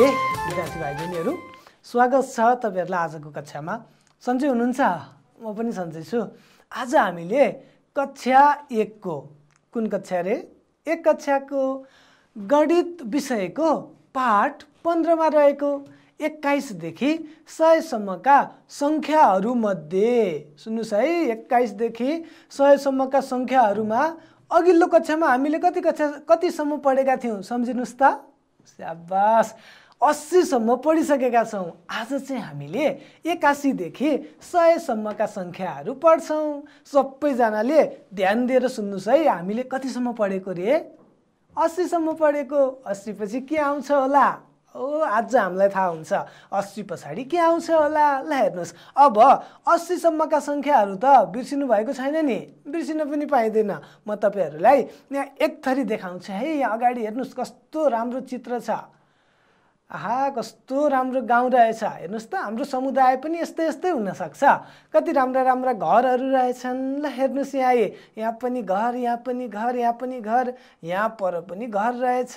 नमस्ते विद्यार्थी भाइ बहिनीहरू स्वागत छ तपाईँहरूलाई आजको कक्षामा सन्चै हुनुहुन्छ म पनि सन्चै छु आज हामीले कक्षा एकको कुन कक्षा रे एक कक्षाको गणित विषयको पाठ पन्ध्रमा रहेको एक्काइसदेखि सयसम्मका सङ्ख्याहरूमध्ये सुन्नुहोस् है एक्काइसदेखि सयसम्मका सङ्ख्याहरूमा अघिल्लो कक्षामा हामीले कति कक्षा कतिसम्म पढेका थियौँ सम्झिनुहोस् त स्याबास अस्सीसम्म पढिसकेका छौँ आज चाहिँ हामीले एकासीदेखि सयसम्मका सङ्ख्याहरू पढ्छौँ सबैजनाले ध्यान दिएर सुन्नुहोस् है हामीले कतिसम्म पढेको रे अस्सीसम्म पढेको अस्सी पछि के आउँछ होला ओ आज हामीलाई थाहा हुन्छ अस्सी पछाडि के आउँछ होला ल हेर्नुहोस् अब अस्सीसम्मका सङ्ख्याहरू त बिर्सिनु भएको छैन नि बिर्सिन पनि पाइँदैन म तपाईँहरूलाई यहाँ एक थरी देखाउँछु है यहाँ अगाडि हेर्नुहोस् कस्तो राम्रो चित्र छ आहा कस्तो राम्रो गाउँ रहेछ हेर्नुहोस् त हाम्रो समुदाय पनि यस्तै यस्तै हुनसक्छ कति राम्रा राम्रा घरहरू रहेछन् ल हेर्नुहोस् यहाँ आए यहाँ पनि घर यहाँ पनि घर यहाँ पनि घर यहाँ पर पनि घर रहेछ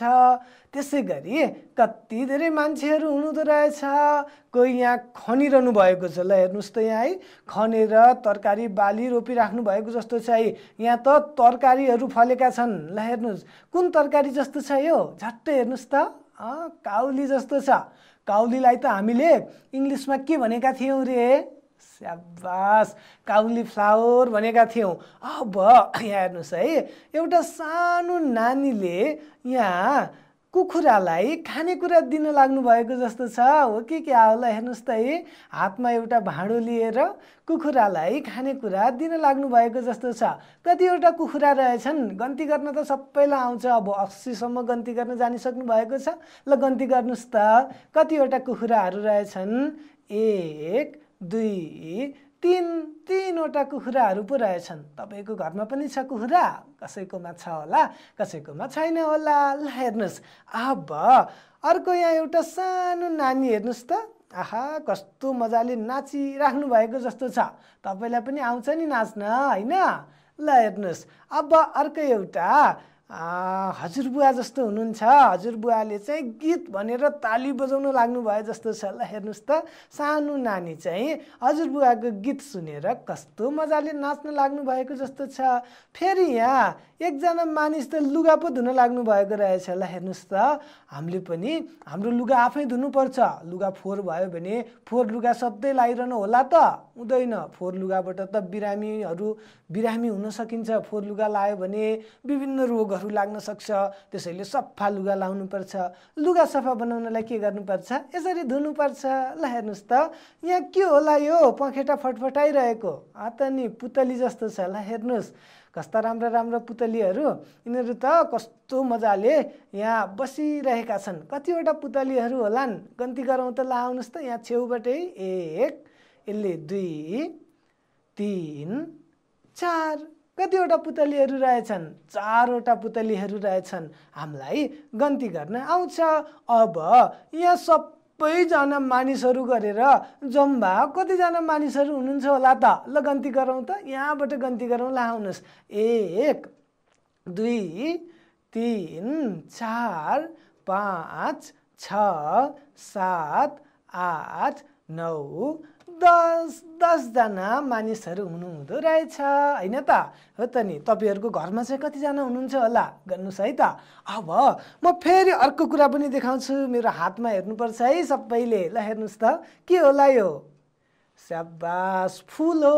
त्यसै गरी कति धेरै मान्छेहरू हुनुहुँदो रहेछ कोही यहाँ खनिरहनु भएको छ ल हेर्नुहोस् त यहाँ है खनेर तरकारी बाली रोपिराख्नु भएको जस्तो छ है यहाँ त तरकारीहरू फलेका छन् ल हेर्नुहोस् कुन तरकारी जस्तो छ यो झट्टै हेर्नुहोस् त काउली जस्तो छ काउलीलाई त हामीले इङ्ग्लिसमा के भनेका थियौँ रे स्याबास काउली फ्लावर भनेका थियौँ अब यहाँ हेर्नुहोस् है एउटा सानो नानीले यहाँ कुखुरालाई खानेकुरा दिन लाग्नु भएको जस्तो छ हो कि क्या होला हेर्नुहोस् त है हातमा एउटा भाँडो लिएर कुखुरालाई खानेकुरा दिन लाग्नु भएको जस्तो छ कतिवटा कुखुरा रहेछन् गन्ती गर्न त सबैलाई आउँछ अब अस्सीसम्म गन्ती गर्न जानिसक्नु भएको छ ल गन्ती गर्नुहोस् त कतिवटा कुखुराहरू रहेछन् एक दुई तिन तिनवटा कुखुराहरू पो रहेछन् तपाईँको घरमा पनि छ कुखुरा कसैकोमा छ होला कसैकोमा छैन होला ल हेर्नुहोस् अब अर्को यहाँ एउटा सानो नानी हेर्नुहोस् त आहा कस्तो मजाले नाचिराख्नु भएको जस्तो छ तपाईँलाई पनि आउँछ नि नाच्न होइन ल हेर्नुहोस् अब अर्को एउटा हजुरबुवा जस्तो हुनुहुन्छ हजुरबुवाले चाहिँ गीत भनेर ताली बजाउन लाग्नुभयो जस्तो छ ल हेर्नुहोस् त सानो नानी चाहिँ हजुरबुवाको गीत सुनेर कस्तो मजाले नाच्न लाग्नु भएको जस्तो छ फेरि यहाँ एकजना मानिस त लुगा पो धुन लाग्नु भएको रहेछ ल हेर्नुहोस् त हामीले पनि हाम्रो लुगा आफै धुनुपर्छ लुगा फोहोर भयो भने फोहोर लुगा सधैँ लगाइरहनु होला त हुँदैन फोहोर लुगाबाट त बिरामीहरू बिरामी हुन सकिन्छ फोहोर लुगा लायो भने विभिन्न रोगहरू लाग्न सक्छ त्यसैले सफा लुगा लाउनुपर्छ लुगा सफा बनाउनलाई के गर्नुपर्छ यसरी धुनुपर्छ ल हेर्नुहोस् त यहाँ के होला यो पखेटा फटफटाइरहेको आत नि पुतली जस्तो छ ल हेर्नुहोस् कस्ता राम्रा राम्रा पुतलीहरू यिनीहरू त कस्तो मजाले यहाँ बसिरहेका छन् कतिवटा पुतलीहरू होलान् गन्ती गरौँ त ल आउनुहोस् त यहाँ छेउबाटै एक यसले दुई तिन चार कतिवटा पुतलीहरू रहेछन् चारवटा पुतलीहरू रहेछन् हामीलाई गन्ती गर्न आउँछ अब यहाँ सब सबैजना मानिसहरू गरेर जम्बा कतिजना मानिसहरू हुनुहुन्छ होला त ल गन्ती गरौँ त यहाँबाट गन्ती गरौँ ल आउनुहोस् एक दुई तिन चार पाँच छ सात आठ नौ दस दसजना मानिसहरू हुनुहुँदो रहेछ होइन त हो त नि तपाईँहरूको घरमा चाहिँ कतिजना हुनुहुन्छ होला गर्नुहोस् है त अब म फेरि अर्को कुरा पनि देखाउँछु मेरो हातमा हेर्नुपर्छ है सबैले ल हेर्नुहोस् त के होला यो स्याबास फुल हो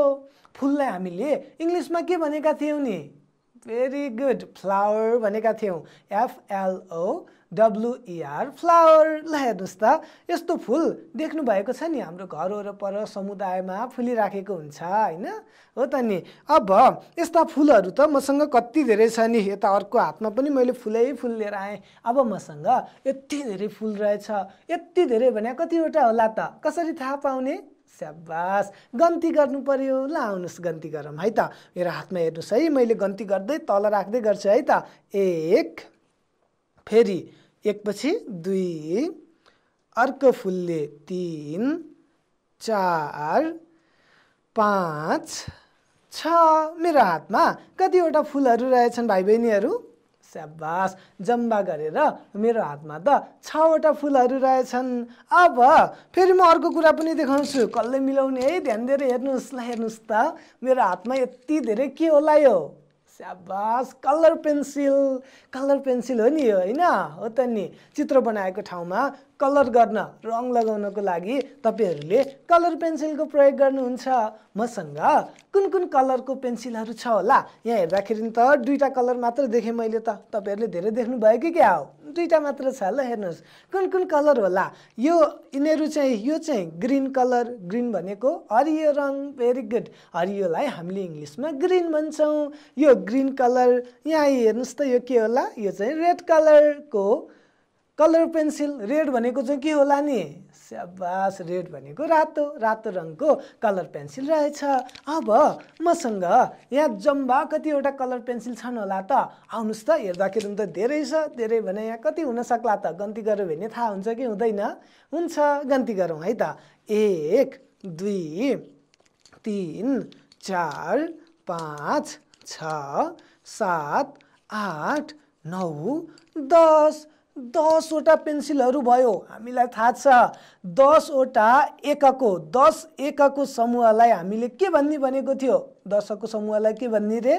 फुललाई हामीले इङ्ग्लिसमा के भनेका थियौँ नि भेरी गुड फ्लावर भनेका थियौँ एफएलओ डब्लुइआर फ्लावर ल हेर्नुहोस् त यस्तो फुल देख्नुभएको छ नि हाम्रो घर वरपर समुदायमा फुलिराखेको हुन्छ होइन हो त नि अब यस्ता फुलहरू त मसँग कति धेरै छ नि यता अर्को हातमा पनि मैले फुलै फुल लिएर आएँ अब मसँग यति धेरै फुल रहेछ यति धेरै भने कतिवटा होला त कसरी थाहा पाउने स्याबास गन्ती गर्नु पर्यो ल आउनुहोस् गन्ती गरौँ है त मेरो हातमा हेर्नुहोस् है मैले गन्ती गर्दै तल राख्दै गर्छु है त एक फेरि एकपछि दुई अर्को फुलले तिन चार पाँच छ मेरो हातमा कतिवटा फुलहरू रहेछन् भाइ बहिनीहरू स्याबास जम्बा गरेर मेरो हातमा त छवटा फुलहरू रहेछन् अब फेरि म अर्को कुरा पनि देखाउँछु कसले मिलाउने है ध्यान दिएर हेर्नुहोस् ल हेर्नुहोस् त मेरो हातमा यति धेरै के होला यो स्याबास कलर पेन्सिल कलर पेन्सिल हो नि यो होइन हो त नि चित्र बनाएको ठाउँमा कलर गर्न रङ लगाउनको लागि तपाईँहरूले कलर पेन्सिलको प्रयोग गर्नुहुन्छ मसँग कुन कुन कलरको पेन्सिलहरू छ होला यहाँ हेर्दाखेरि त दुईवटा कलर मात्र देखेँ मैले त तपाईँहरूले धेरै देख्नुभयो कि क्या हो दुईवटा मात्र छ ल हेर्नुहोस् कुन कुन कलर होला यो यिनीहरू चाहिँ यो चाहिँ ग्रिन कलर ग्रिन भनेको हरियो रङ भेरी गुड हरियोलाई हामीले इङ्ग्लिसमा ग्रिन भन्छौँ यो ग्रिन कलर यहाँ हेर्नुहोस् त यो के होला यो चाहिँ रेड कलरको कलर पेन्सिल रेड भनेको चाहिँ के होला नि स्याबास रेड भनेको रातो रातो रङको कलर पेन्सिल रहेछ अब मसँग यहाँ जम्बा कतिवटा कलर पेन्सिल छन् होला त आउनुहोस् त हेर्दाखेरि त धेरै छ धेरै भने यहाँ कति हुनसक्ला त गन्ती गऱ्यो भने थाहा हुन्छ कि हुँदैन हुन्छ गन्ती गरौँ है त एक दुई तिन चार पाँच छ सात आठ नौ दस दसवटा पेन्सिलहरू भयो हामीलाई थाहा छ दसवटा एकको दस एकको समूहलाई हामीले के भन्ने भनेको थियो दसको समूहलाई के भन्ने रे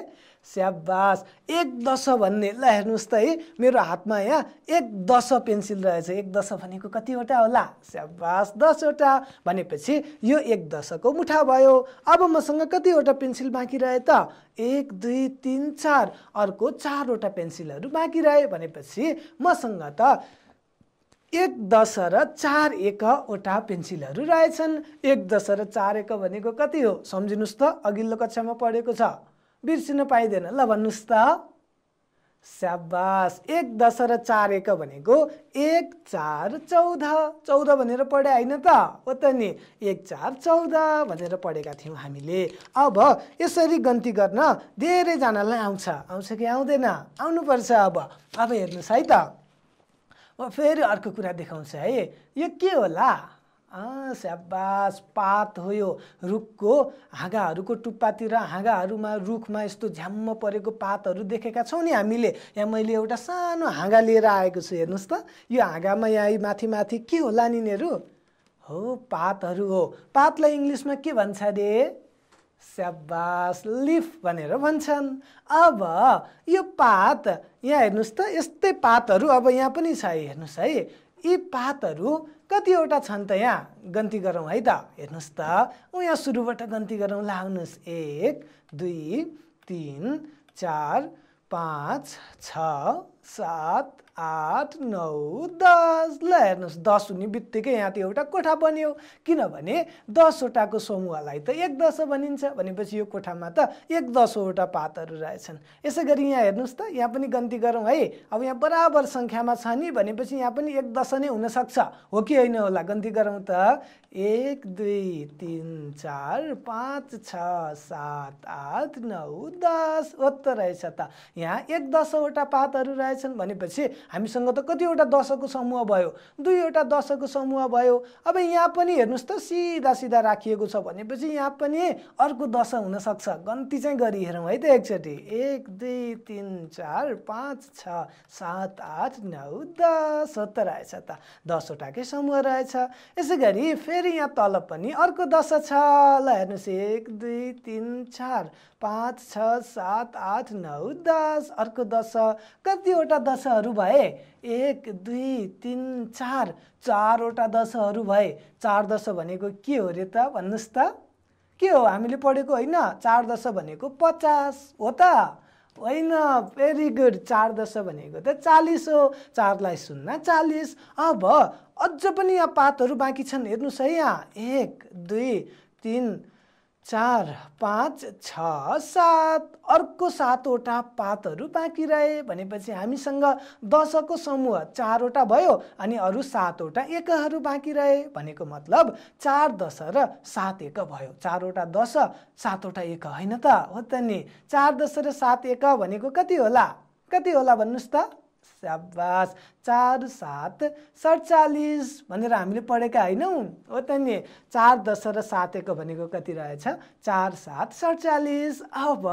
स्याबास एक दश भन्ने ल हेर्नुहोस् त है मेरो हातमा यहाँ एक दश पेन्सिल रहेछ एक दश भनेको कतिवटा होला स्याबास दसवटा भनेपछि यो एक दशको मुठा भयो अब मसँग कतिवटा पेन्सिल बाँकी रहे त एक दुई तिन चार अर्को चारवटा पेन्सिलहरू बाँकी रहे भनेपछि मसँग त एक दश र चार एकवटा पेन्सिलहरू रहेछन् एक दश र चार एक भनेको कति हो सम्झिनुहोस् त अघिल्लो कक्षामा पढेको छ बिर्सिन पाइँदैन ल भन्नुहोस् त स्याबास एक दस र चार एक भनेको एक चार चौध चौध भनेर पढे होइन त हो त नि एक चार चौध भनेर पढेका थियौँ हामीले अब यसरी गन्ती गर्न धेरैजनालाई आउँछ आउँछ कि आउँदैन आउनुपर्छ अब अब हेर्नुहोस् है त म फेरि अर्को कुरा देखाउँछु है यो के होला स्याबास पात हो यो रुखको हाँगाहरूको टुप्पातिर हाँगाहरूमा रुखमा यस्तो झ्याम्म परेको पातहरू देखेका छौँ नि हामीले यहाँ मैले एउटा सानो हाँगा लिएर आएको छु हेर्नुहोस् त यो हाँगामा यहाँ माथि माथि के होला यिनीहरू हो पातहरू हो पातलाई इङ्ग्लिसमा के भन्छ अरे स्याबास लिफ भनेर भन्छन् अब यो पात यहाँ हेर्नुहोस् त यस्तै पातहरू अब यहाँ पनि छ हेर्नुहोस् है यी पातहरू कतिवटा छन् त यहाँ गन्ती गरौँ है त हेर्नुहोस् त ऊ यहाँ सुरुबाट गन्ती गरौँ ल आउनुहोस् एक दुई तिन चार पाँच छ सात आठ नौ दस ल हेर्नुहोस् दस हुने बित्तिकै यहाँ त एउटा कोठा बन्यो किनभने दसवटाको समूहलाई त एक दश भनिन्छ भनेपछि यो कोठामा त एक दसवटा पातहरू रहेछन् यसै गरी यहाँ हेर्नुहोस् त यहाँ पनि गन्ती गरौँ है अब यहाँ बराबर सङ्ख्यामा छ नि भनेपछि यहाँ पनि एक दश नै हुनसक्छ हो कि होइन होला गन्ती गरौँ त एक दुई तिन चार पाँच छ सात आठ नौ दस हो त रहेछ त यहाँ एक दसवटा पातहरू रहेछन् भनेपछि हामीसँग त कतिवटा दशकको समूह भयो दुईवटा दशकको समूह भयो अब यहाँ पनि हेर्नुहोस् त सिधा सिधा राखिएको छ भनेपछि यहाँ पनि अर्को दश हुनसक्छ गन्ती चाहिँ गरी हेरौँ है त एकचोटि एक दुई तिन चार पाँच छ सात आठ नौ दस त रहेछ त दसवटाकै समूह रहेछ यसै गरी फेरि यहाँ तल पनि अर्को दश छ ल हेर्नुहोस् एक दुई तिन चार पाँच छ सात आठ नौ दस अर्को दश कतिवटा दशहरू भए भए एक दुई तिन चार चारवटा दशहरू भए चार दश भनेको के हो रे त भन्नुहोस् त के हो हामीले पढेको होइन चार दश भनेको पचास हो त होइन भेरी गुड चार दश भनेको त चालिस हो चारलाई सुन्न चालिस अब अझ पनि यहाँ पातहरू बाँकी छन् हेर्नुहोस् है यहाँ एक दुई तिन चार पाँच छ सात अर्को सातवटा पातहरू बाँकी रहे भनेपछि हामीसँग दसको समूह चारवटा भयो अनि अरू सातवटा एकहरू बाँकी रहे भनेको मतलब चार दश र सात एक भयो चारवटा दश सातवटा एक होइन त हो त नि चार दश र सात एक भनेको कति होला कति होला भन्नुहोस् त स्याबास चार सात सडचालिस भनेर हामीले पढेका होइनौँ हो त नि चार दस र सातेको भनेको कति रहेछ चार सात सडचालिस अब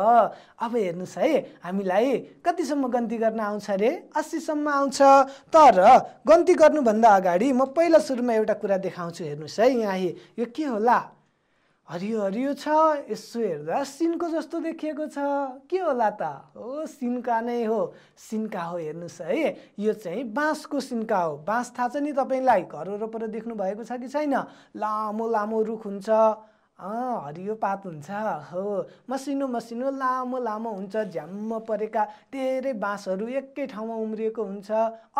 अब हेर्नुहोस् है हामीलाई कतिसम्म गन्ती गर्न आउँछ अरे अस्सीसम्म आउँछ तर गन्ती गर्नुभन्दा अगाडि म पहिला सुरुमा एउटा कुरा देखाउँछु हेर्नुहोस् है यहाँ यो के होला हरियो हरियो छ यसो हेर्दा सिनको जस्तो देखिएको छ के होला त हो सिन्का नै हो सिन्का हो हेर्नुहोस् है यो चाहिँ बाँसको सिन्का हो बाँस थाहा छ नि तपाईँलाई घर वरपर देख्नु भएको छ कि छैन लामो लामो रुख हुन्छ हरियो पात हुन्छ हो मसिनो मसिनो लामो लामो हुन्छ झ्याम्म परेका धेरै बाँसहरू एकै ठाउँमा उम्रिएको हुन्छ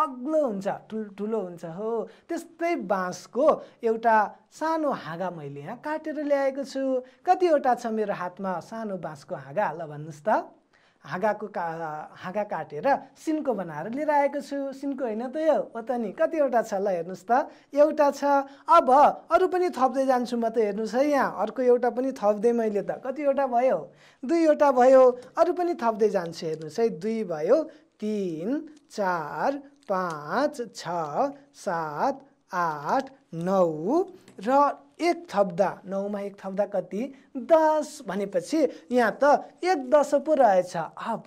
अग्लो हुन्छ ठुल्ठुलो हुन्छ हो त्यस्तै बाँसको एउटा सानो हाँगा मैले यहाँ काटेर ल्याएको छु कतिवटा छ मेरो हातमा सानो बाँसको हाँगा ल भन्नुहोस् त हाँगाको का हाँगा काटेर सिनको बनाएर लिएर आएको छु सिनको होइन त यो हो त नि कतिवटा छ ल हेर्नुहोस् त एउटा छ अब अरू पनि थप्दै जान्छु म त हेर्नुहोस् है यहाँ अर्को एउटा पनि थप्दै मैले त कतिवटा भयो दुईवटा भयो अरू पनि थप्दै जान्छु हेर्नुहोस् है दुई भयो तिन चार पाँच छ सात आठ नौ र एक थप्दा नौमा एक थप्दा कति दस भनेपछि यहाँ त एक दश पो रहेछ अब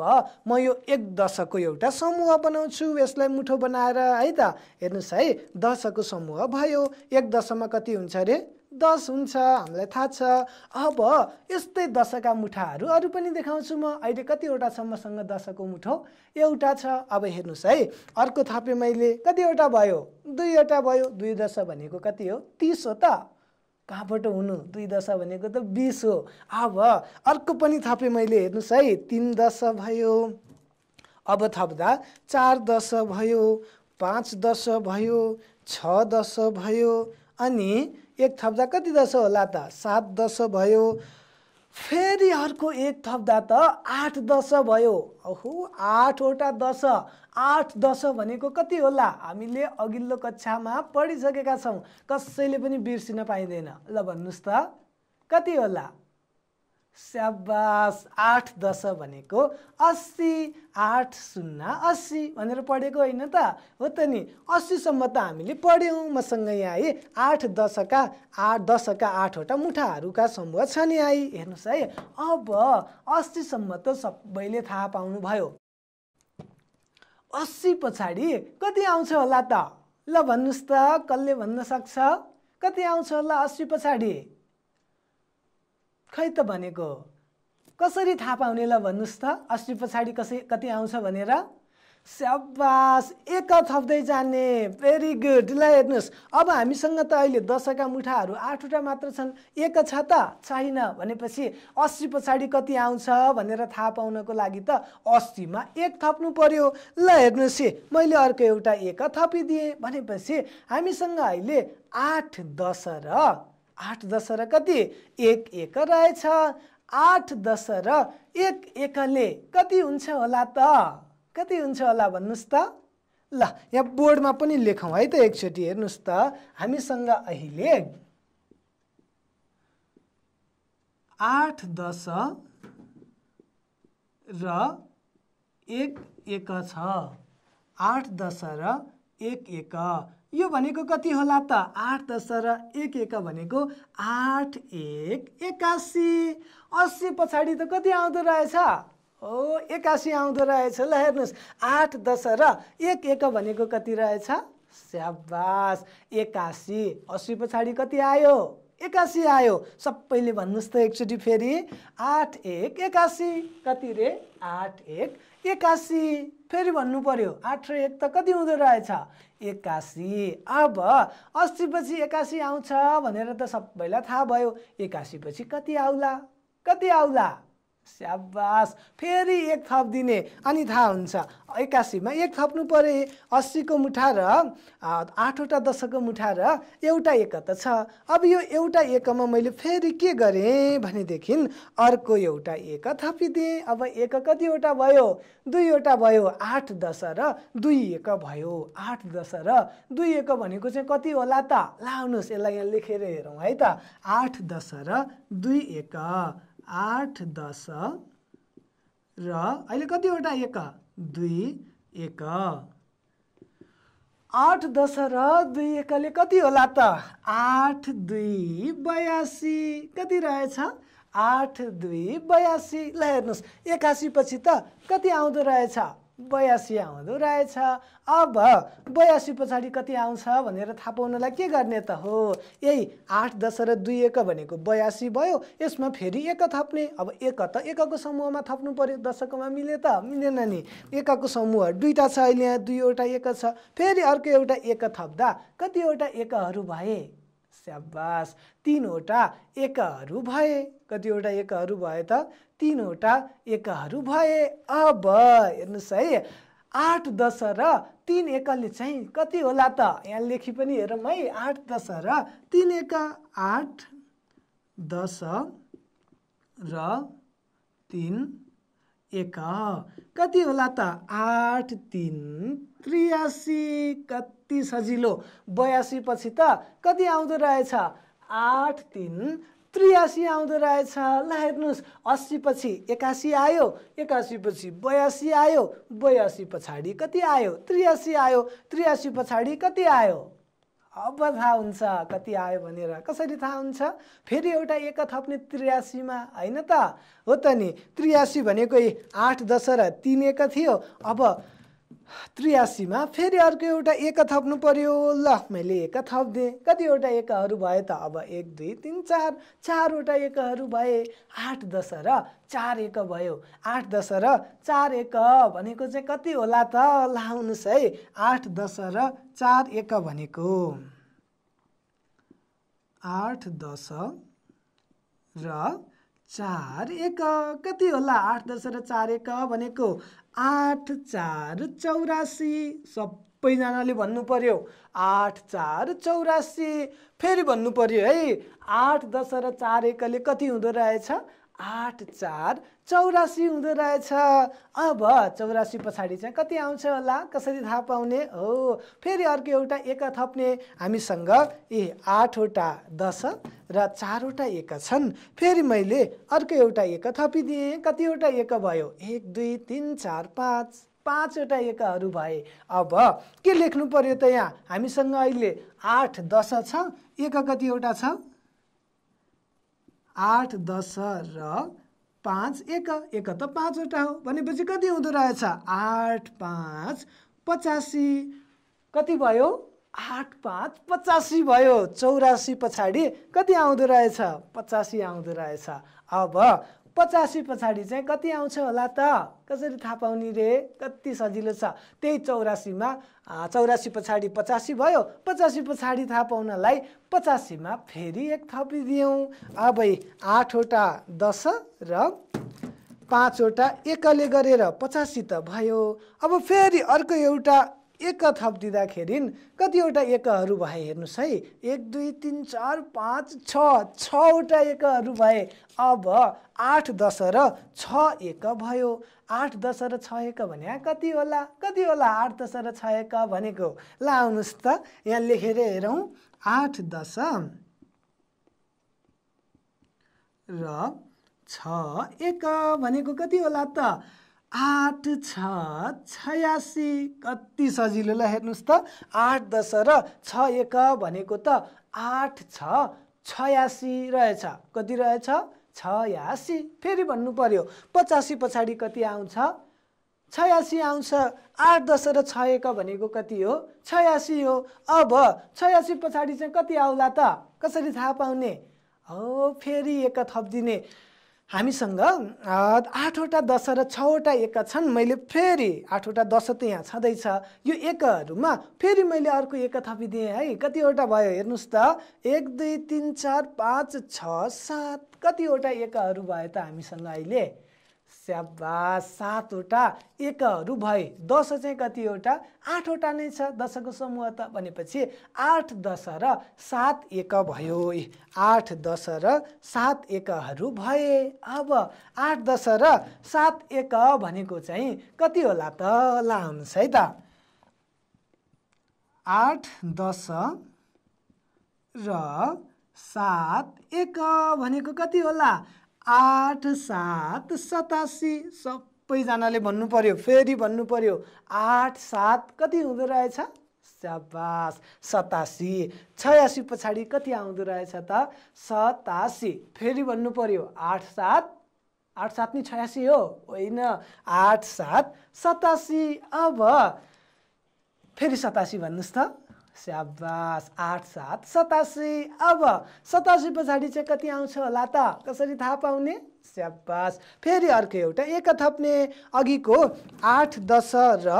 म यो एक दशको एउटा समूह बनाउँछु यसलाई मुठो बनाएर है त हेर्नुहोस् है दशको समूह भयो एक दशमा कति हुन्छ अरे दस हुन्छ हामीलाई थाहा छ अब यस्तै दशका मुठाहरू अरू पनि देखाउँछु म अहिले कतिवटा कतिवटासम्मसँग दशको मुठो एउटा छ अब हेर्नुहोस् है अर्को थापेँ मैले कतिवटा भयो दुईवटा भयो दुई दश भनेको कति हो तिस हो त कहाँबाट हुनु दुई दशा भनेको त बिस हो अब अर्को पनि थपेँ मैले हेर्नुहोस् है तिन दश भयो अब थप्दा चार दश भयो पाँच दश भयो छ दश भयो अनि एक थप्दा कति दश होला त सात दश भयो फेरि अर्को एक थप्दा त आठ दश भयो ओहो आठवटा दश आठ दश भनेको कति होला हामीले अघिल्लो कक्षामा पढिसकेका छौँ कसैले पनि बिर्सिन पाइँदैन ल भन्नुहोस् त कति होला स्याबास आठ दश भनेको अस्सी आठ शून्य अस्सी भनेर पढेको होइन त हो त नि अस्सीसम्म त हामीले पढ्यौँ मसँग यहाँ है आठ दशका आठ दशका आठवटा मुठाहरूका समूह छ नि आई हेर्नुहोस् है अब अस्सीसम्म त सबैले थाहा पाउनुभयो अस्सी पछाडि कति आउँछ होला त ल भन्नुहोस् त कसले भन्न सक्छ कति आउँछ होला अस्सी पछाडि खै त भनेको कसरी थाहा पाउने ल भन्नुहोस् त अस्ति पछाडि कसै कति आउँछ भनेर स्याबास एक थप्दै जाने भेरी गुड ल हेर्नुहोस् अब हामीसँग त अहिले दसका मुठाहरू आठवटा मात्र छन् एक छ त छैन भनेपछि अस्सी पछाडि कति आउँछ भनेर थाहा पाउनको लागि त अस्सीमा एक थप्नु पर्यो ल हेर्नुहोस् है मैले अर्को एउटा एक थपिदिएँ भनेपछि हामीसँग अहिले आठ दस र आठ दस र कति एक एक रहेछ आठ दस र एक एकले कति हुन्छ होला त कति हुन्छ होला भन्नुहोस् त ल यहाँ बोर्डमा पनि लेखौँ है त एकचोटि हेर्नुहोस् त हामीसँग अहिले आठ दस र एक एक छ आठ दस र एक एक यो भनेको कति होला त आठ दस र एक एक भनेको आठ एक एक्कासी अस्सी पछाडि त कति आउँदो रहेछ हो एक्कासी आउँदो रहेछ ल हेर्नुहोस् आठ दस र एक एक भनेको कति रहेछ स्याबास एक्कासी अस्सी पछाडि कति आयो एक्कासी आयो सबैले भन्नुहोस् त एकचोटि फेरि आठ एक एक्कासी कति रे आठ एक एक्कासी फेरि भन्नु पर्यो आठ र एक त कति हुँदो रहेछ एक्कासी अब पछि एक्कासी आउँछ भनेर त सबैलाई थाहा भयो पछि कति आउला कति आउला स्याबास फेरि एक थप दिने अनि थाहा हुन्छ एक्कासीमा एक थप्नु परे अस्सीको मुठा र आठवटा दशकको मुठा र एउटा एक त छ अब यो एउटा एकमा मैले फेरि के गरेँ भनेदेखि अर्को एउटा एक थपिदिएँ अब एक कतिवटा भयो दुईवटा भयो आठ दश र दुई एक भयो आठ दश र दुई एक भनेको चाहिँ कति होला त ला आउनुहोस् यसलाई यहाँ लेखेर हेरौँ है त आठ दश र दुई एक आठ दस र अहिले कतिवटा एक दुई एक आठ दस र दुई एकले कति होला त आठ दुई बयासी कति रहेछ आठ दुई बयासी ल हेर्नुहोस् एकासी पछि त कति आउँदो रहेछ बयासी आउँदो रहेछ अब बयासी पछाडि कति आउँछ भनेर थाहा पाउनलाई के गर्ने त हो यही आठ दस र दुई एक भनेको बयासी भयो यसमा फेरि एक थप्ने अब एक त एकको समूहमा थप्नु पऱ्यो दशकमा मिले त मिलेन नि एकको समूह दुईवटा छ अहिले यहाँ दुईवटा एक छ फेरि अर्को एउटा एक थप्दा कतिवटा एकहरू भए स्याबास तिनवटा एकहरू भए कतिवटा एकहरू भए त तिनवटा एकहरू भए अब हेर्नुहोस् है आठ दस र तिन एकले चाहिँ कति होला त यहाँ लेखी पनि हेरौँ है आठ दस र तिन एक आठ दस र तिन एक कति होला त आठ तिन त्रियासी कति कति सजिलो बयासी पछि त कति आउँदो रहेछ आठ तिन त्रियासी आउँदो रहेछ ल हेर्नुहोस् अस्सी पछि एकासी आयो एकासी पछि बयासी आयो बयासी पछाडि कति आयो त्रियासी आयो त्रियासी पछाडि कति आयो अब थाहा हुन्छ कति आयो भनेर कसरी थाहा हुन्छ फेरि एउटा एक थप्ने त्रियासीमा होइन त हो त नि त्रियासी भनेको आठ र तिन एक थियो अब त्रियासीमा फेरि अर्को एउटा एक थप्नु पर्यो ल मैले एक थप्दिएँ कतिवटा एकहरू भए त अब एक दुई तिन चार चारवटा एकहरू भए आठ दस र चार एक भयो आठ दस र चार एक भनेको चाहिँ कति होला त ल आउनुहोस् है आठ दस र चार एक भनेको आठ दश र चार एक कति होला आठ दस र चार एक भनेको आठ चार चौरासी सबैजनाले भन्नु पर्यो आठ चार चौरासी फेरि भन्नु पर्यो है आठ दस र चार एकले कति हुँदो रहेछ आठ चार चौरासी हुँदो रहेछ अब चौरासी पछाडि चाहिँ कति आउँछ होला कसरी थाहा पाउने हो फेरि अर्को एउटा एक थप्ने हामीसँग ए आठवटा दश र चारवटा एक छन् फेरि मैले अर्को एउटा एक थपिदिएँ कतिवटा एक भयो एक दुई तिन चार पाँच पाँचवटा एकहरू भए अब के लेख्नु पर्यो त यहाँ हामीसँग अहिले आठ दश छ एक कतिवटा छ आठ दस र पाँच एक एक त पाँचवटा हो भनेपछि कति हुँदो रहेछ आठ पाँच पचासी कति भयो आठ पाँच पचासी भयो चौरासी पछाडि कति आउँदो रहेछ पचासी आउँदो रहेछ अब पचासी पछाडि चाहिँ कति आउँछ होला त कसरी थाहा पाउने रे कति सजिलो छ त्यही चौरासीमा चौरासी पछाडि पचासी भयो पचासी पछाडि थाहा पाउनलाई पचासीमा फेरि एक थपिदियौँ अब आठवटा दस र पाँचवटा एकले गरेर पचासी त भयो अब फेरि अर्को एउटा एक थप दिँदाखेरि कतिवटा एकहरू भए हेर्नुहोस् है एक दुई तिन चार पाँच छ छवटा एकहरू भए अब आठ दस र छ एक भयो आठ दस र छ एक भने कति होला कति होला आठ दस र छ एक भनेको ल आउनुहोस् त यहाँ लेखेर हेरौँ आठ दस र छ एक भनेको कति होला त आठ छ छयासी कति सजिलो ल हेर्नुहोस् त आठ दस र छ एक भनेको त आठ छ छयासी रहेछ कति रहेछ छयासी फेरि भन्नु पर्यो पचासी पछाडि कति आउँछ छयासी आउँछ आठ दस र छ एक भनेको कति हो छयासी हो अब छयासी पछाडि चाहिँ कति आउला त कसरी थाहा पाउने हो फेरि एक थपिदिने हामीसँग आठवटा दश र छवटा एक छन् मैले फेरि आठवटा दश त यहाँ छँदैछ यो एकहरूमा फेरि मैले अर्को एक थपिदिएँ है कतिवटा भयो हेर्नुहोस् त एक दुई तिन चार पाँच छ सात कतिवटा एकहरू भयो त हामीसँग अहिले स्याबा सातवटा एकहरू भए दस चाहिँ कतिवटा आठवटा नै छ दसको समूह त भनेपछि आठ दस र सात एक भयो आठ दस र सात एकहरू भए अब आठ दस र सात एक भनेको चाहिँ कति होला त ला हुनुहोस् है त आठ दस र सात एक भनेको कति होला आठ सात सतासी सबैजनाले भन्नु पर्यो फेरि भन्नु पर्यो आठ सात कति हुँदो रहेछ सबास सतासी छयासी पछाडि कति आउँदो रहेछ त सतासी फेरि भन्नु पर्यो आठ सात आठ सात नि छयासी हो होइन आठ सात सतासी अब फेरि सतासी भन्नुहोस् त स्याबास आठ सात सतासी अब सतासी पछाडि चाहिँ कति आउँछ होला त कसरी थाहा पाउने स्याबास फेरि अर्को एउटा एक थप्ने अघिको आठ दस र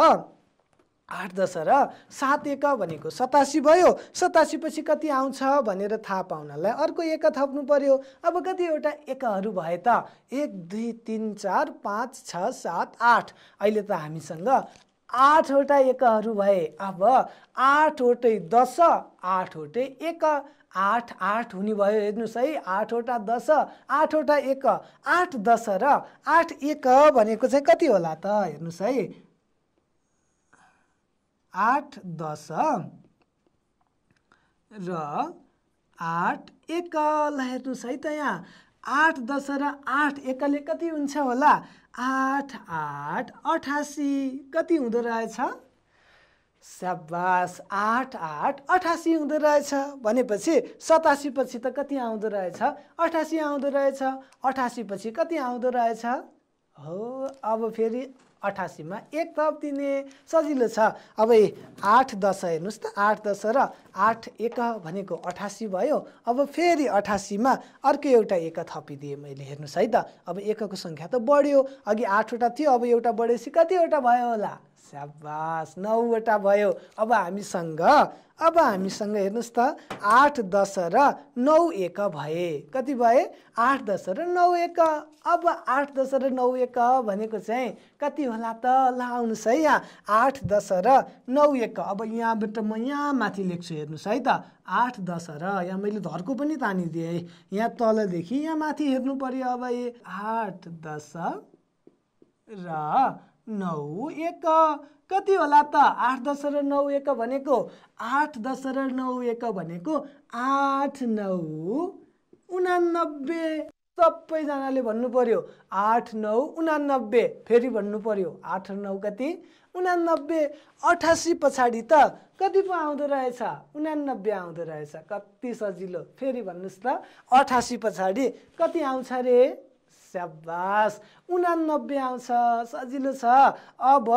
आठ दस र सात एक भनेको सतासी भयो सतासी पछि कति आउँछ भनेर थाहा पाउनलाई अर्को एक थप्नु पर्यो अब कतिवटा एकहरू भए त एक दुई तिन चार पाँच छ सात आठ अहिले त हामीसँग आठवटा एकहरू भए अब आठवटै दस आठवटै एक आठ आठ हुने भयो हेर्नुहोस् है आठवटा दस आठवटा एक आठ दस र आठ एक भनेको चाहिँ कति होला त हेर्नुहोस् है आठ दस र आठ एक ल हेर्नुहोस् है त यहाँ आठ दस र आठ एकले कति हुन्छ होला आठ आठ अठासी कति हुँदो रहेछ स्याबास आठ आठ अठासी हुँदो रहेछ भनेपछि सतासी पछि त कति आउँदो रहेछ अठासी आउँदो रहेछ अठासी पछि कति आउँदो रहेछ हो अब फेरि अठासीमा एक थप दिने सजिलो छ अब आठ दस हेर्नुहोस् त आठ दस र आठ एक भनेको अठासी भयो अब फेरि अठासीमा अर्को एउटा एक थपिदिएँ मैले हेर्नुहोस् है त अब एकको सङ्ख्या त बढ्यो अघि आठवटा थियो अब एउटा बढेपछि कतिवटा भयो होला स्याबास नौवटा भयो अब हामीसँग अब हामीसँग हेर्नुहोस् त आठ दस र नौ एक भए कति भए आठ दस र नौ एक अब आठ दस र नौ एक भनेको चाहिँ कति होला त ल आउनुहोस् है यहाँ आठ दस र नौ एक अब यहाँबाट म यहाँ माथि लेख्छु हेर्नुहोस् है त आठ दस र यहाँ मैले धर्को पनि तानिदिएँ है यहाँ तलदेखि यहाँ माथि हेर्नु पऱ्यो अब ए आठ दस र नौ एक कति होला त आठ दस र नौ एक भनेको आठ दस र नौ एक भनेको आठ नौ उनानब्बे सबैजनाले भन्नु पर्यो आठ नौ उनानब्बे फेरि भन्नु पर्यो आठ नौ कति उनानब्बे अठासी पछाडि त कति पो आउँदो रहेछ उनानब्बे आउँदो रहेछ कति सजिलो फेरि भन्नुहोस् त अठासी पछाडि कति आउँछ रे स्याबास उनानब्बे आउँछ सजिलो छ अब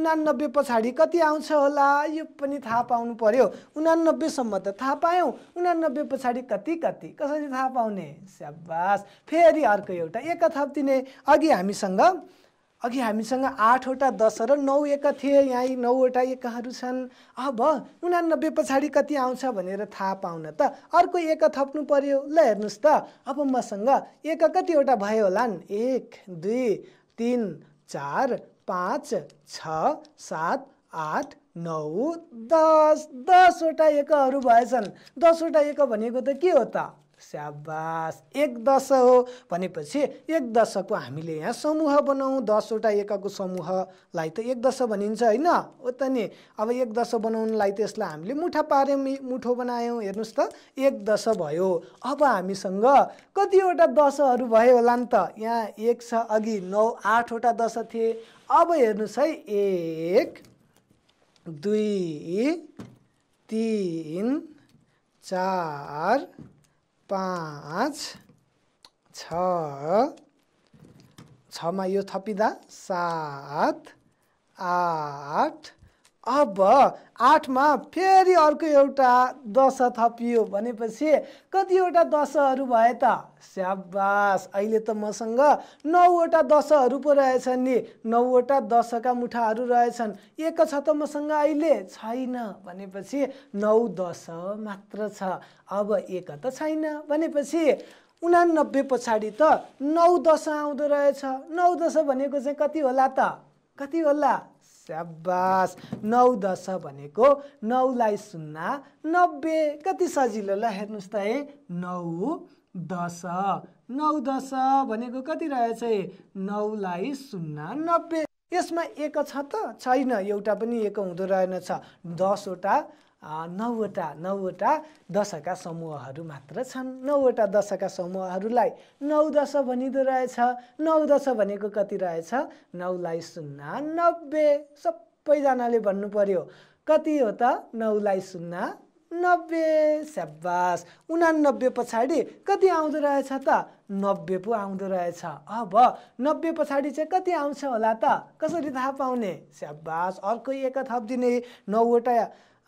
उनानब्बे पछाडि कति आउँछ होला यो पनि थाहा पाउनु पर्यो उनानब्बेसम्म त थाहा पायौँ उनानब्बे पछाडि कति कति कसरी थाहा पाउने स्याबास फेरि अर्को एउटा एक थप दिने अघि हामीसँग अघि हामीसँग आठवटा दस र नौ एक थिए यहीँ नौवटा एकहरू छन् अब उनानब्बे पछाडि कति आउँछ भनेर थाहा पाउन त अर्को एक थप्नु पर्यो ल हेर्नुहोस् त अब मसँग एक कतिवटा भयो होला नि एक दुई तिन चार पाँच छ सात आठ नौ दस दसवटा एकहरू भएछन् दसवटा एक भनेको त के हो त स्याबास एक दश हो भनेपछि एक दशको हामीले यहाँ समूह बनाउँ दसवटा एकको समूहलाई त एक दश भनिन्छ होइन हो त नि अब एक दश बनाउनलाई त्यसलाई हामीले मुठा पार्यौँ मुठो बनायौँ हेर्नुहोस् त एक दश भयो अब हामीसँग कतिवटा दशहरू भयो होला नि त यहाँ एक छ अघि नौ आठवटा दश थिए अब हेर्नुहोस् है एक दुई तिन चार पाँच छ छमा यो थपिँदा सात आठ अब आठमा फेरि अर्को एउटा दश थपियो भनेपछि कतिवटा दशहरू भए त स्याबास अहिले त मसँग नौवटा दशहरू पो रहेछन् नि नौवटा दशका मुठाहरू रहेछन् एक छ त मसँग अहिले छैन भनेपछि नौ दश मात्र छ अब एक त छैन भनेपछि उनानब्बे पछाडि त नौ दश आउँदो रहेछ नौ दश भनेको चाहिँ कति होला त कति होला स्याबास नौ दश भनेको नौलाई सुन्ना नब्बे कति सजिलो ल हेर्नुहोस् त है नौ दश नौ दश भनेको कति रहेछ है नौलाई सुन्ना नब्बे यसमा एक छ त छैन एउटा पनि एक हुँदो रहेनछ दसवटा नौवटा नौवटा दशका समूहहरू मात्र छन् नौवटा दशका समूहहरूलाई नौ दश भनिँदो रहेछ नौ दश भनेको कति रहेछ नौलाई सुन्ना नब्बे सबैजनाले भन्नु पर्यो कति हो त नौलाई सुन्ना नब्बे स्याबास उनानब्बे पछाडि कति आउँदो रहेछ त नब्बे पो आउँदो रहेछ अब नब्बे पछाडि चाहिँ कति आउँछ होला त कसरी थाहा पाउने स्याबास अर्को एक थपिदिने नौवटा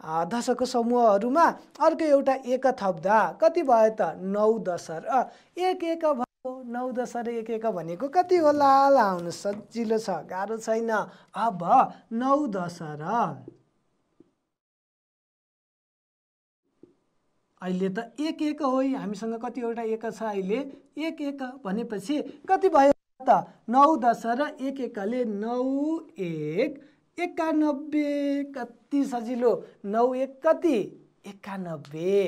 दशक समूहहरूमा अर्को एउटा एक थप्दा कति भयो त नौ दशर एक एक भयो नौ दशर एक एक भनेको कति होला ल आउनु सजिलो छ गाह्रो छैन अब नौ दशर अहिले त एक एक होइ हामीसँग कतिवटा एक छ अहिले एक एक भनेपछि कति भयो त नौ दशर एक एकले नौ एक एकानब्बे कति सजिलो नौ एक कति एकानब्बे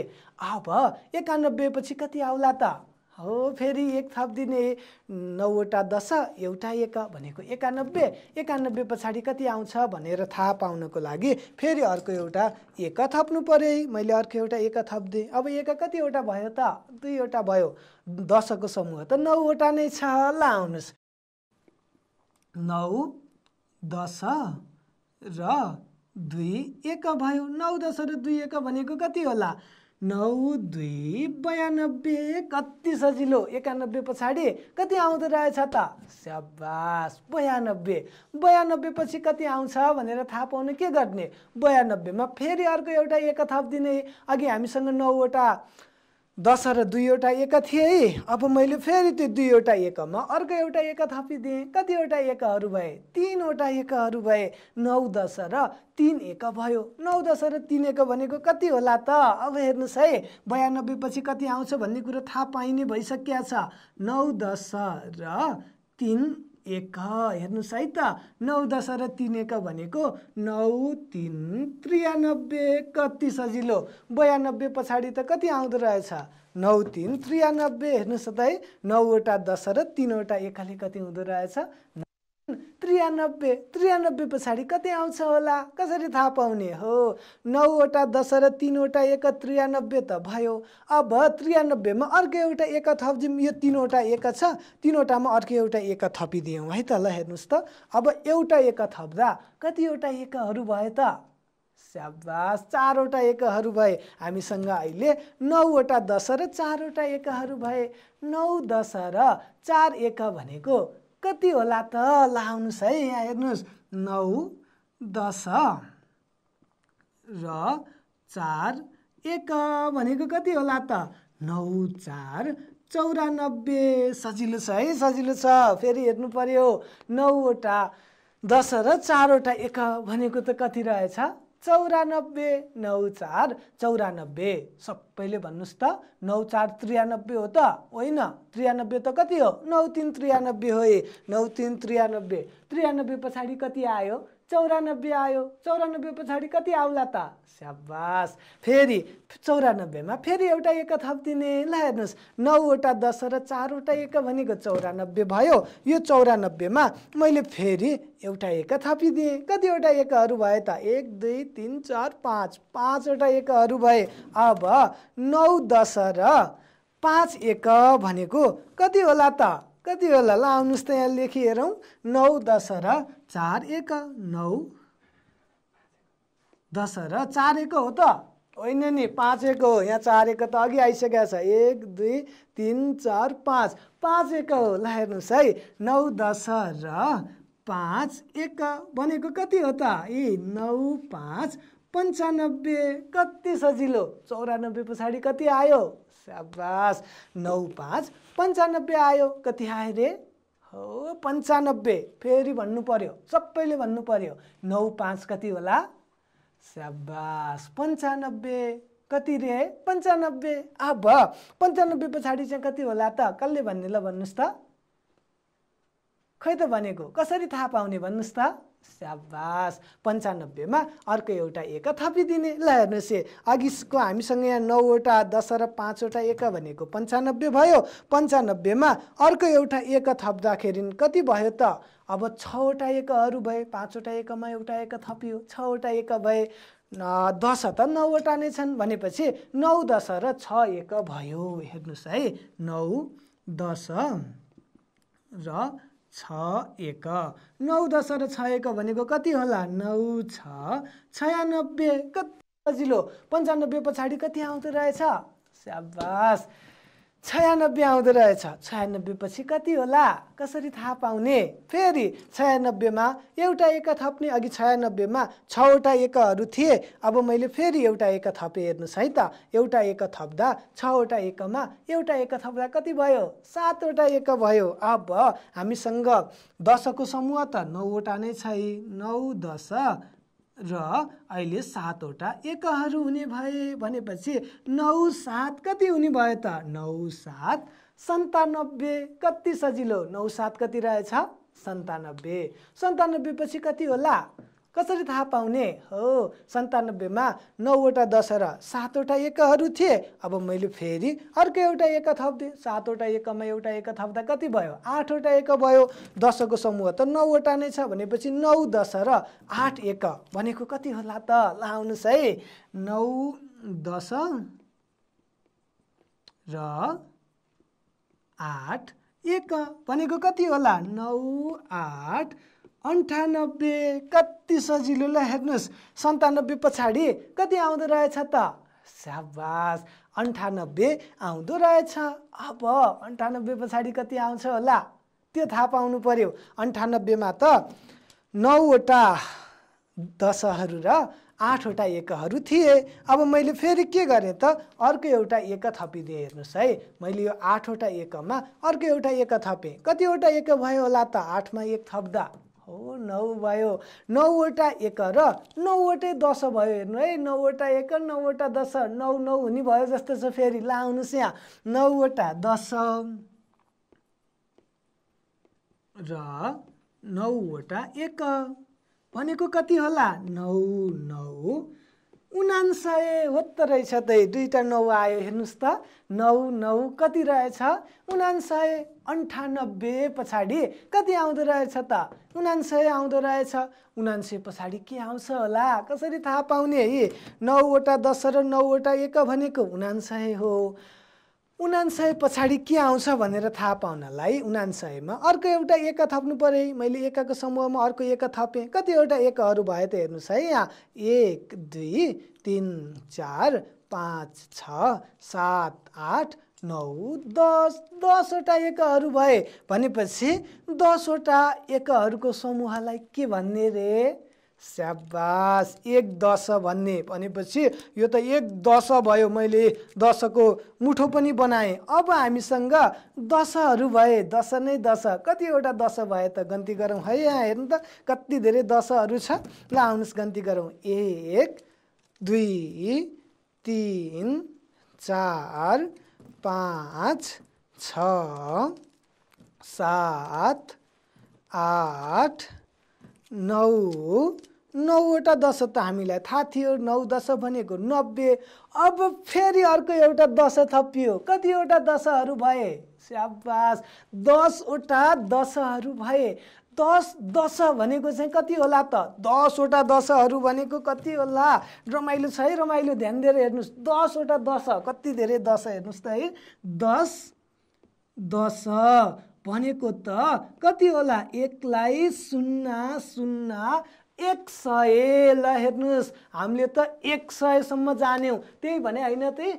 अब एकानब्बे पछि कति आउला त हो फेरि एक थपिदिने नौवटा दश एउटा एक भनेको एकानब्बे एकानब्बे पछाडि कति आउँछ भनेर थाहा पाउनको लागि फेरि अर्को एउटा एक थप्नु पऱ्यो मैले अर्को एउटा एक थपिदिएँ अब एक कतिवटा भयो त दुईवटा भयो दसको समूह त नौवटा नै छ ल आउनुहोस् नौ दश र दुई एक भयो नौ दस र दुई एक भनेको कति होला नौ दुई बयानब्बे कति सजिलो एकानब्बे पछाडि कति आउँदो रहेछ त स्याबास बयानब्बे बयानब्बे पछि कति आउँछ भनेर थाहा पाउनु के गर्ने बयानब्बेमा फेरि अर्को एउटा एक थप दिने अघि हामीसँग नौवटा दस र दुईवटा एक थिएँ है अब मैले फेरि त्यो दुईवटा एकमा अर्को एउटा एक थपिदिएँ कतिवटा एकहरू भए तिनवटा एकहरू भए नौ दस र तिन एक भयो नौ दस र तिन एक भनेको कति होला त अब हेर्नुहोस् है बयानब्बे पछि कति आउँछ भन्ने कुरो थाहा पाइने भइसकिया छ नौ दस र तिन एक हेर्नुहोस् है त नौ दस र तिन एक भनेको नौ तिन त्रियानब्बे कति सजिलो बयानब्बे पछाडि त कति आउँदो रहेछ नौ तिन त्रियानब्बे हेर्नुहोस् त है नौवटा दस र तिनवटा एकाले कति हुँदो रहेछ त्रियानब्बे त्रियानब्बे पछाडि कति आउँछ होला कसरी थाहा पाउने हो नौवटा दस र तिनवटा एक त्रियानब्बे त भयो अब त्रियानब्बेमा अर्को एउटा एक थप्जिम यो तिनवटा एक छ तिनवटामा अर्को एउटा एक थपिदियौँ है त ल हेर्नुहोस् त अब एउटा एक थप्दा कतिवटा एकहरू भयो त स्याबास चारवटा एकहरू भए हामीसँग अहिले नौवटा दस र चारवटा एकहरू भए नौ दस र चार एक भनेको कति होला त ल है यहाँ हेर्नुहोस् नौ दस र चार एक भनेको कति होला त नौ चार चौरानब्बे सजिलो छ है सजिलो छ फेरि हेर्नु पर्यो नौवटा दस र चारवटा एक भनेको त कति रहेछ चौरानब्बे नौ चार चौरानब्बे सबैले भन्नुहोस् त नौ चार त्रियानब्बे हो त होइन त्रियानब्बे त कति हो नौ तिन त्रियानब्बे हो ए नौ तिन त्रियानब्बे त्रियानब्बे पछाडि कति आयो चौरानब्बे आयो चौरानब्बे पछाडि कति आउला त स्याबास फेरि चौरानब्बेमा फेरि एउटा एक थपिदिने ल हेर्नुहोस् नौवटा दस र चारवटा एक भनेको चौरानब्बे भयो यो चौरानब्बेमा मैले फेरि एउटा एक थपिदिएँ कतिवटा एकहरू भए त एक दुई तिन चार पाँच पाँचवटा एकहरू भए अब नौ दस र पाँच एक भनेको कति होला त कति होला ल आउनुहोस् त यहाँ लेखि हेरौँ नौ दस र चार एक नौ दस र चार एक हो त होइन नि पाँच एक हो यहाँ चार एक त अघि आइसकेको छ एक दुई तिन चार पाँच पाँच एक हो ल हेर्नुहोस् है नौ दस र पाँच एक भनेको कति हो त यी नौ पाँच पन्चानब्बे कति सजिलो चौरानब्बे पछाडि कति आयो साबास नौ पाँच पन्चानब्बे आयो कति आयो रे हो पन्चानब्बे फेरि भन्नु पर्यो सबैले भन्नु पर्यो नौ पाँच कति होला स्याबास पन्चानब्बे कति रे पन्चानब्बे अब पन्चानब्बे पछाडि चाहिँ कति होला त कसले भन्ने ल भन्नुहोस् त खै त भनेको कसरी थाहा पाउने भन्नुहोस् त स्याबास पन्चानब्बेमा अर्को एउटा एक थपिदिने ल हेर्नुहोस् ए अघिको हामीसँग यहाँ नौवटा दस र पाँचवटा एक भनेको पन्चानब्बे भयो पन्चानब्बेमा अर्को एउटा एक थप्दाखेरि कति भयो त अब छवटा एकहरू भए पाँचवटा एकमा एउटा एक थपियो छवटा एक भए दस त नौवटा नै छन् भनेपछि नौ दस र छ एक भयो हेर्नुहोस् है नौ दस र छ एक नौ दस र छ एक भनेको कति होला नौ छ छयानब्बे कति सजिलो पन्चानब्बे पछाडि कति आउँदो रहेछ स्याबास छयानब्बे आउँदो रहेछ छयानब्बे पछि कति होला कसरी थाहा पाउने फेरि छयानब्बेमा एउटा एक थप्ने अघि छयानब्बेमा छवटा एकहरू थिए अब मैले फेरि एउटा एक थपेँ हेर्नुहोस् है त एउटा एक थप्दा छवटा एकमा एउटा एक थप्दा कति भयो सातवटा एक भयो अब हामीसँग दसको समूह त नौवटा नै छ है नौ दश र अहिले सातवटा एकहरू हुने भए भनेपछि नौ सात कति हुने भयो त नौ सात सन्तानब्बे कति सजिलो नौ सात कति रहेछ सन्तानब्बे सन्तानब्बे पछि कति होला कसरी थाहा पाउने हो सन्तानब्बेमा नौवटा दसहरा सातवटा एकहरू थिए अब मैले फेरि अर्को एउटा एक थप्दिएँ सातवटा एकमा एउटा एक थप्दा कति भयो आठवटा एक भयो दसको समूह त नौवटा नै छ भनेपछि नौ र आठ एक भनेको कति होला त ल आउनुहोस् है नौ दस र आठ एक भनेको कति होला नौ आठ अन्ठानब्बे कति सजिलो ल हेर्नुहोस् सन्तानब्बे पछाडि कति आउँदो रहेछ त स्याबास अन्ठानब्बे आउँदो रहेछ अब अन्ठानब्बे पछाडि कति आउँछ होला त्यो थाहा पाउनु पऱ्यो अन्ठानब्बेमा त नौवटा दशहरू र आठवटा एकहरू थिए अब मैले फेरि के गरेँ त अर्को एउटा एक थपिदिएँ हेर्नुहोस् है मैले यो आठवटा एकमा अर्को एउटा एक थपेँ कतिवटा एक भयो होला त आठमा एक थप्दा नौ भयो नौवटा एक र नौवटै दस भयो हेर्नु है नौवटा एक नौवटा दस नौ नौ हुने भयो जस्तो छ फेरि ला आउनुहोस् यहाँ नौवटा दस र नौवटा एक भनेको कति होला नौ नौ उनान्सय हो त रहेछ त दुईवटा नौ आयो हेर्नुहोस् त नौ नौ कति रहेछ उनान्सय अन्ठानब्बे पछाडि कति आउँदो रहेछ त उनान्सय आउँदो रहेछ उनान्सय पछाडि के आउँछ होला कसरी थाहा पाउने है नौवटा दस र नौवटा एक भनेको उनान्सय हो उनान्सय पछाडि के आउँछ भनेर थाहा पाउनलाई उनान्सयमा अर्को एउटा एका थप्नु पऱ्यो मैले एकाको समूहमा अर्को एका थपेँ कतिवटा एकहरू भयो त हेर्नुहोस् है यहाँ एक दुई तिन चार पाँच छ सात आठ नौ दस दसवटा एकहरू भए भनेपछि दसवटा एकहरूको समूहलाई के भन्ने रे स्याबास एक दश भन्ने भनेपछि यो त एक दश भयो मैले दशको मुठो पनि बनाएँ अब हामीसँग दशहरू भए दश नै दश कतिवटा दश भए त गन्ती गरौँ है यहाँ हेर्नु त कति धेरै दशहरू छ ल आउनुहोस् गन्ती गरौँ एक दुई तिन चार पाँच छ सात आठ नौ हो नौवटा दश त हामीलाई थाहा थियो नौ दश भनेको नब्बे अब फेरि अर्को एउटा दश थपियो कतिवटा दशहरू भए स्याबास दसवटा दशहरू भए दस दश भनेको चाहिँ कति होला त दसवटा दशहरू भनेको कति होला रमाइलो छ है रमाइलो ध्यान दिएर हेर्नुहोस् दसवटा दश कति धेरै दश हेर्नुहोस् त है दस दश भनेको त कति होला एकलाई शून्य शून्य एक सय ल हेर्नुहोस् हामीले त एक सयसम्म जान्यौँ त्यही भने होइन त्यही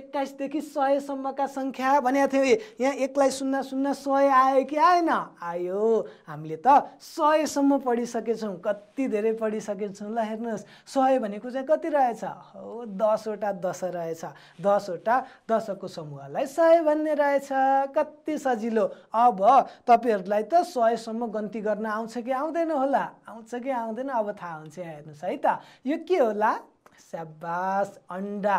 एक्काइसदेखि सयसम्मका सङ्ख्या भनेको थियौँ यहाँ एकलाई सुन्न सुन्न सय आयो कि आएन आयो हामीले त सयसम्म पढिसकेछौँ कति धेरै पढिसकेछौँ ल हेर्नुहोस् सय भनेको चाहिँ कति रहेछ हो दसवटा दस रहेछ दसवटा दसको समूहलाई सय भन्ने रहेछ कति सजिलो अब तपाईँहरूलाई त सयसम्म गन्ती गर्न आउँछ कि आउँदैन होला आउँछ कि आउँदैन अब थाहा हुन्छ यहाँ हेर्नुहोस् है त यो के होला स्याबास अन्डा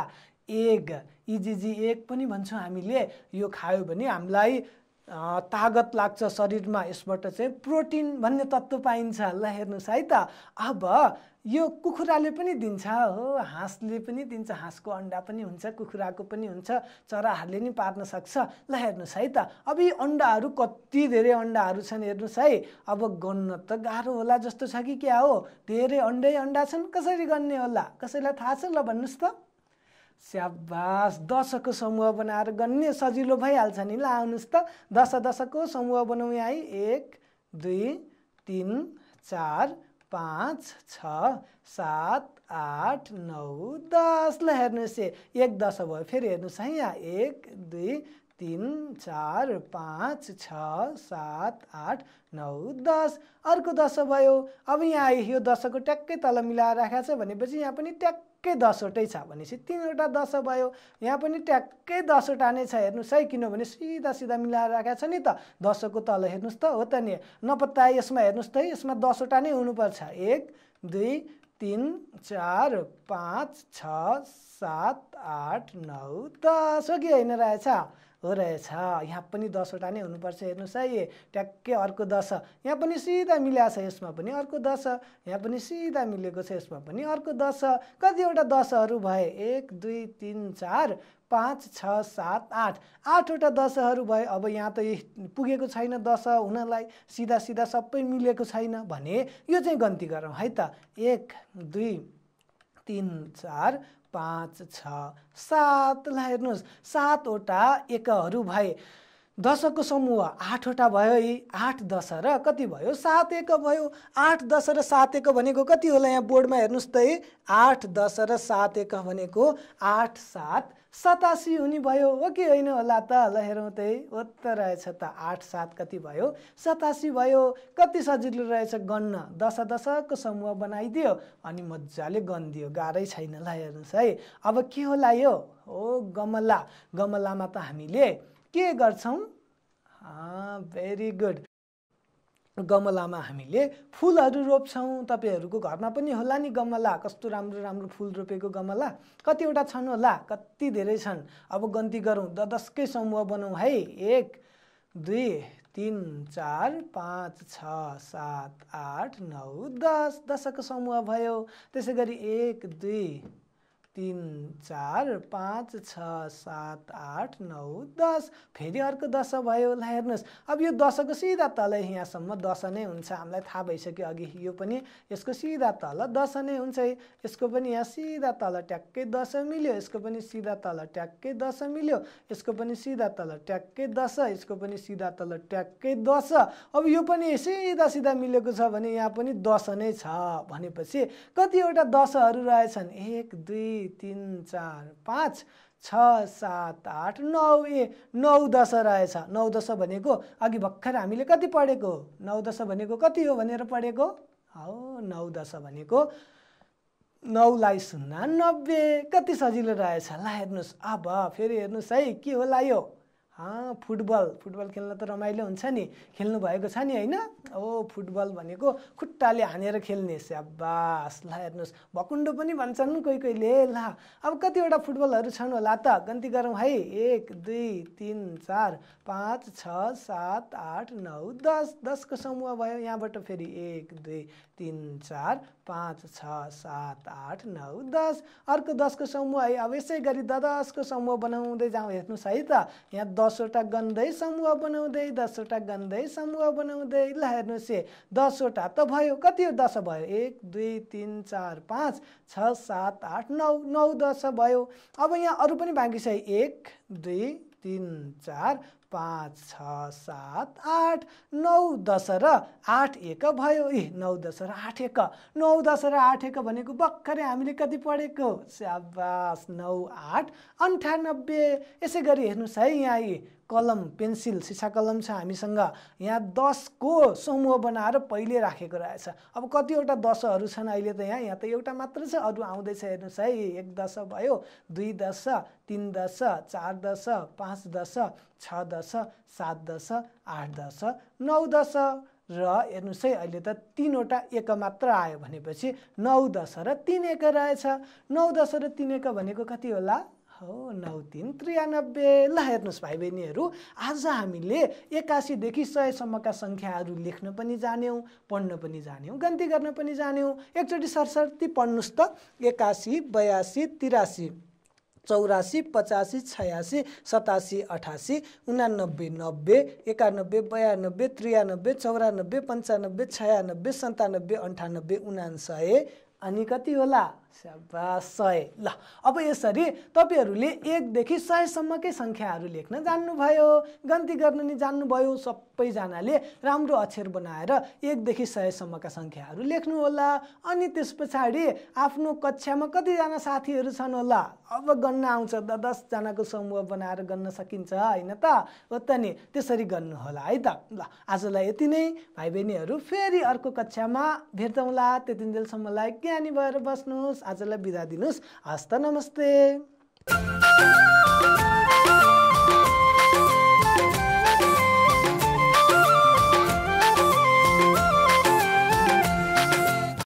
एग इजिजी एग पनि भन्छौँ हामीले यो खायो भने हामीलाई तागत लाग्छ शरीरमा यसबाट चाहिँ प्रोटिन भन्ने तत्त्व पाइन्छ ल हेर्नुहोस् है त अब यो कुखुराले पनि दिन्छ हो हाँसले पनि दिन्छ हाँसको अन्डा पनि हुन्छ कुखुराको पनि हुन्छ चराहरूले नि पार्न सक्छ ल हेर्नुहोस् है त अब यी अन्डाहरू कति धेरै अन्डाहरू छन् हेर्नुहोस् है अब गन्न त गाह्रो होला जस्तो छ कि क्या हो धेरै अन्डै अन्डा छन् कसरी गन्ने होला कसैलाई थाहा छ ल भन्नुहोस् त स्याबास दसको समूह बनाएर गन्ने सजिलो भइहाल्छ नि ल आउनुहोस् त दस दशको समूह बनाउँ है एक दुई तिन चार पाँच छ सात आठ नौ दस ल हेर्नुहोस् एक दश भयो फेरि हेर्नुहोस् है यहाँ एक दुई तिन चार पाँच छ सात आठ नौ दस अर्को दस भयो अब यहाँ यो दसको ट्याक्कै तल मिलाएर राखेको छ भनेपछि यहाँ पनि ट्याक्क ट्याक्कै दसवटै छ भनेपछि तिनवटा दस भयो यहाँ पनि ट्याक्कै दसवटा नै छ हेर्नुहोस् है किनभने सिधा सिधा मिलाएर राखेको छ नि त दसको तल हेर्नुहोस् त हो त नि नपत्ता यसमा हेर्नुहोस् त यसमा दसवटा नै हुनुपर्छ एक दुई तिन चार पाँच छ सात आठ नौ दस हो कि होइन रहेछ हो रहेछ यहाँ पनि दसवटा नै हुनुपर्छ हेर्नुहोस् है ट्याक्कै अर्को दश यहाँ पनि सिधा मिलाएको छ यसमा पनि अर्को दश यहाँ पनि सिधा मिलेको छ यसमा पनि अर्को दश कतिवटा दशहरू भए एक दुई तिन चार पाँच छ सात आठ आठवटा दशहरू भए अब यहाँ त पुगेको छैन दश हुनलाई सिधा सिधा सबै मिलेको छैन भने यो चाहिँ गन्ती गरौँ है त एक दुई तिन चार पाँच छ सातलाई हेर्नुहोस् सातवटा एकहरू भए दशको समूह आठवटा भयो है आठ दश र कति भयो सात एक भयो आठ दश र सात एक भनेको कति होला यहाँ बोर्डमा हेर्नुहोस् त है आठ दश र सात एक भनेको आठ सात सतासी हुने भयो हो कि होइन होला त ल हेरौँ त्यही हो त रहेछ त आठ सात कति भयो सतासी भयो कति सजिलो रहेछ गन्न दश दशको समूह बनाइदियो अनि मजाले गनिदियो गाह्रै छैन ल हेर्नुहोस् है अब के होला यो हो गमला गमलामा त हामीले के गर्छौँ भेरी गुड गमलामा हामीले फुलहरू रोप्छौँ तपाईँहरूको घरमा पनि होला नि गमला कस्तो राम्रो राम्रो फुल रोपेको गमला कतिवटा छन् होला कति धेरै छन् अब गन्ती गरौँ द दसकै समूह बनाउँ है एक दुई तिन चार पाँच छ सात आठ नौ दस दसको समूह भयो त्यसै गरी एक दुई तिन चार पाँच छ सात आठ नौ दस फेरि अर्को दस भयो होला हेर्नुहोस् अब यो दसको सिधा तल यहाँसम्म दस नै हुन्छ हामीलाई थाहा भइसक्यो अघि यो पनि यसको सिधा तल दस नै हुन्छ है यसको पनि यहाँ सिधा तल ट्याक्कै दस मिल्यो यसको पनि सिधा तल ट्याक्कै दस मिल्यो यसको पनि सिधा तल ट्याक्कै दस यसको पनि सिधा तल ट्याक्कै दस अब यो पनि सिधा सिधा मिलेको छ भने यहाँ पनि दस नै छ भनेपछि कतिवटा दसहरू रहेछन् एक दुई दुई तिन चार पाँच छ सात आठ नौ ए नौ दस रहेछ नौ दस भनेको अघि भर्खर हामीले कति पढेको नौ दस भनेको कति हो भनेर पढेको हो नौ दस भनेको नौलाई सुन्ना नब्बे कति सजिलो रहेछ ल हेर्नुहोस् अब फेरि हेर्नुहोस् है के होला यो फुटबल फुटबल खेल्न त रमाइलो हुन्छ नि खेल्नु भएको छ नि होइन हो फुटबल भनेको खुट्टाले हानेर खेल्ने स्याबास ल हेर्नुहोस् भकुन्डो पनि भन्छन् कोही कोहीले ल अब कतिवटा फुटबलहरू छन् होला त गन्ती गरौँ है एक दुई तिन चार पाँच छ सात आठ नौ दस दसको समूह भयो यहाँबाट फेरि एक दुई तिन चार पाँच छ सात आठ नौ दस अर्को दसको समूह है अब यसै गरी दसको समूह बनाउँदै जाउँ हेर्नुहोस् है त यहाँ दसवटा गन्दै समूह बनाउँदै दसवटा गन्दै समूह बनाउँदै ल हेर्नुहोस् ए दसवटा त भयो कति हो दस भयो एक दुई तिन चार पाँच छ सात आठ नौ नौ दस भयो अब यहाँ अरू पनि बाँकी छ एक दुई तिन चार पाँच छ सात आठ नौ दस र आठ एक भयो ए नौ दस र आठ एक नौ दस र आठ एक भनेको भर्खरै हामीले कति पढेको स्याबास नौ आठ अन्ठानब्बे यसै गरी हेर्नुहोस् है यहाँ कलम पेन्सिल शिक्षा कलम छ हामीसँग यहाँ दसको समूह बनाएर पहिले राखेको रहेछ अब कतिवटा दशहरू छन् अहिले त यहाँ यहाँ त एउटा मात्र छ अरू आउँदैछ हेर्नुहोस् है एक दश भयो दुई दश तिन दश चार दश पाँच दश छ दश सात दश आठ दश नौ दश र हेर्नुहोस् है अहिले त तिनवटा एक मात्र आयो भनेपछि नौ दश र तिन एक रहेछ नौ दश र तिन एक भनेको कति होला हो नौ तिन त्रियानब्बे ल हेर्नुहोस् भाइ बहिनीहरू आज हामीले एकासीदेखि सयसम्मका सङ्ख्याहरू लेख्न पनि जान्यौँ पढ्न पनि जान्यौँ गन्ती गर्न पनि जान्यौँ एकचोटि सरसर्ती पढ्नुहोस् त एकासी बयासी तिरासी चौरासी पचासी छयासी सतासी अठासी उनानब्बे नब्बे एकानब्बे बयानब्बे त्रियानब्बे चौरानब्बे पन्चानब्बे छयानब्बे सन्तानब्बे अन्ठानब्बे उनान्सय अनि कति होला सब सय ल अब यसरी तपाईँहरूले एकदेखि सयसम्मकै सङ्ख्याहरू लेख्न जान्नुभयो गन्ती गर्न नि जान्नुभयो सबैजनाले राम्रो अक्षर बनाएर एकदेखि सयसम्मका सङ्ख्याहरू लेख्नु होला अनि त्यस पछाडि आफ्नो कक्षामा कतिजना साथीहरू छन् होला अब गन्न आउँछ त दसजनाको समूह बनाएर गर्न सकिन्छ होइन त हो त नि त्यसरी गर्नुहोला है त ल आजलाई यति नै भाइ बहिनीहरू फेरि अर्को कक्षामा भेट्दाउँला त्यति बेलसम्मलाई ज्ञानी भएर बस्नुहोस् आजलाई बिदा दिनुहोस् हस्त नमस्ते